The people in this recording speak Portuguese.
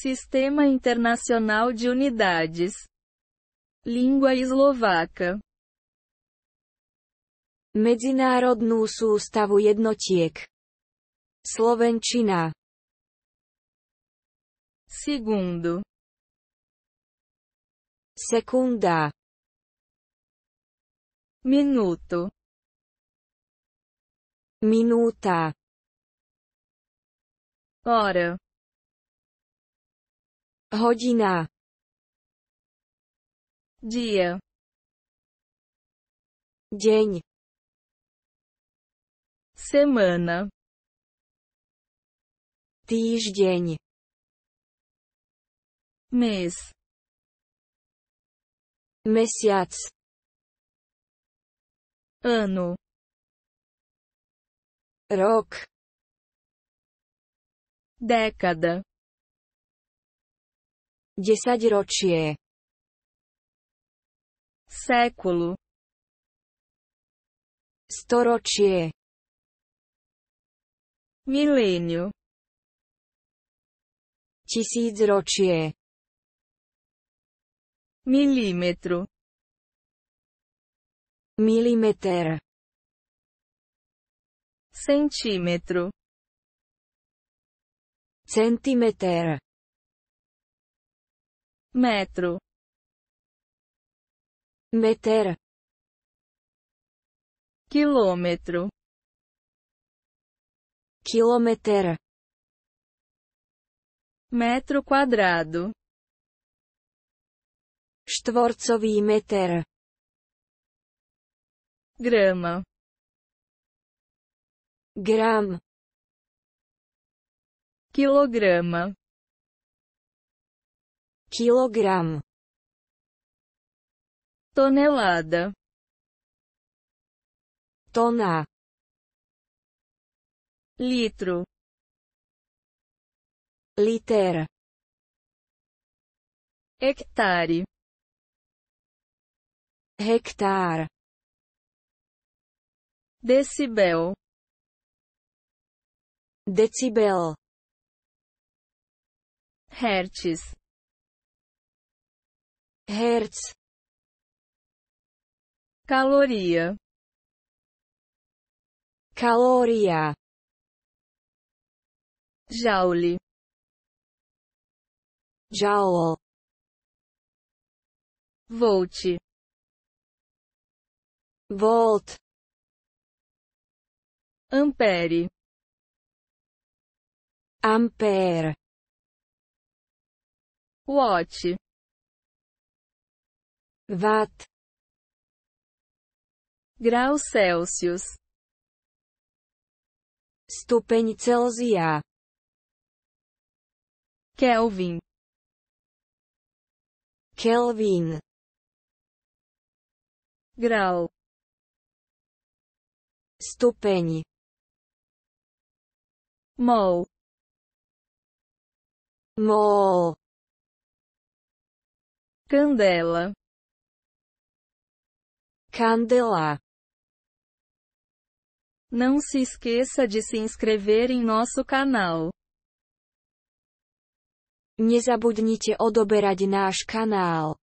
Sistema Internacional de Unidades. Língua eslovaca. Medzinárodnú sústavu jednotiek. Slovenčina. Segundo. Secunda. Minuto. Minuta. Hora. Hodina. Dia. Dzień. Semana. Tydzień. Mês. Mesiac. Ano. Rok. Década. Desaťročie. Século. Storočie. Milênio. Tisícročie. Milímetro. Milimeter. Centímetro. Centimeter. metro meter quilômetro quilometer metro quadrado štvorcový meter grama gram quilograma quilogramo, tonelada, toná litro, litera, hectare, hectar decibel, decibel, hertz hertz caloria caloria joule joule volt volt ampere ampere watt Watt graus Celsius stupeń Celsia. Kelvin Kelvin grau stupeń mol mol candela Candelá. Não se esqueça de se inscrever em nosso canal. Nie zabudnite odoberać nasz